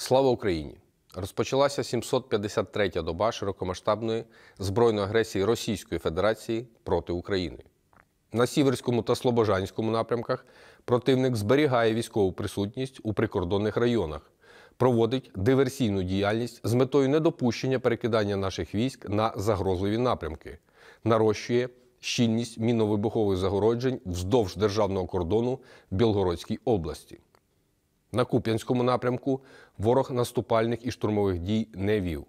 Слава Україні! Розпочалася 753-я доба широкомасштабної збройної агресії Російської Федерації проти України. На Сіверському та Слобожанському напрямках противник зберігає військову присутність у прикордонних районах, проводить диверсійну діяльність з метою недопущення перекидання наших військ на загрозливі напрямки, нарощує щільність міновибухових загороджень вздовж державного кордону Білгородській області. На Куп'янському напрямку ворог наступальних і штурмових дій не вів.